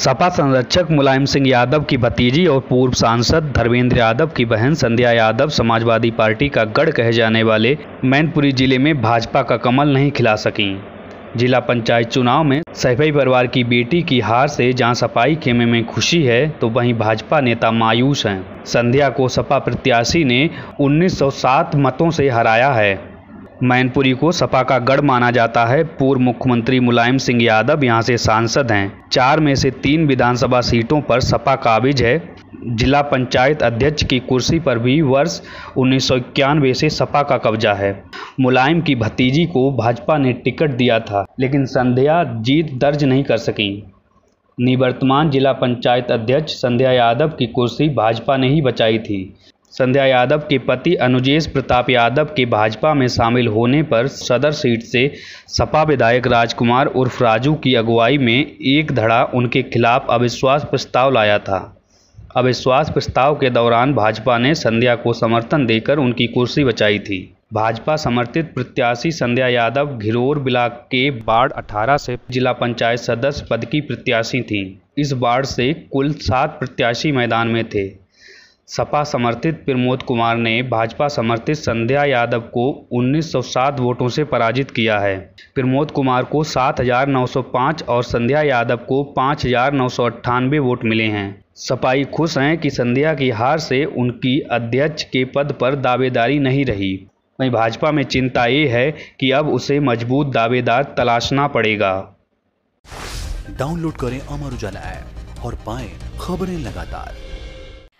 सपा संरक्षक मुलायम सिंह यादव की भतीजी और पूर्व सांसद धर्मेंद्र यादव की बहन संध्या यादव समाजवादी पार्टी का गढ़ कहे जाने वाले मैनपुरी जिले में भाजपा का कमल नहीं खिला सकीं जिला पंचायत चुनाव में सैफई परिवार की बेटी की हार से जहां सपाई खेमे में खुशी है तो वहीं भाजपा नेता मायूस हैं संध्या को सपा प्रत्याशी ने 1907 मतों से हराया है मैनपुरी को सपा का गढ़ माना जाता है पूर्व मुख्यमंत्री मुलायम सिंह यादव यहाँ से सांसद हैं चार में से तीन विधानसभा सीटों पर सपा काबिज है जिला पंचायत अध्यक्ष की कुर्सी पर भी वर्ष उन्नीस से सपा का कब्जा है मुलायम की भतीजी को भाजपा ने टिकट दिया था लेकिन संध्या जीत दर्ज नहीं कर सकी निवर्तमान जिला पंचायत अध्यक्ष संध्या यादव की कुर्सी भाजपा ने ही बचाई थी संध्या यादव के पति अनुजेश प्रताप यादव के भाजपा में शामिल होने पर सदर सीट से सपा विधायक राजकुमार उर्फ राजू की अगुवाई में एक धड़ा उनके खिलाफ अविश्वास प्रस्ताव लाया था अविश्वास प्रस्ताव के दौरान भाजपा ने संध्या को समर्थन देकर उनकी कुर्सी बचाई थी भाजपा समर्थित प्रत्याशी संध्या यादव घिरोर ब्लाक के वार्ड 18 से जिला पंचायत सदस्य पद की प्रत्याशी थीं। इस वार्ड से कुल सात प्रत्याशी मैदान में थे सपा समर्थित प्रमोद कुमार ने भाजपा समर्थित संध्या यादव को 1907 वोटों से पराजित किया है प्रमोद कुमार को 7,905 और संध्या यादव को पाँच वोट मिले हैं सपाई खुश हैं कि संध्या की हार से उनकी अध्यक्ष के पद पर दावेदारी नहीं रही वहीं भाजपा में चिंता ये है कि अब उसे मजबूत दावेदार तलाशना पड़ेगा डाउनलोड करें अमर उजाला ऐप और पाएं खबरें लगातार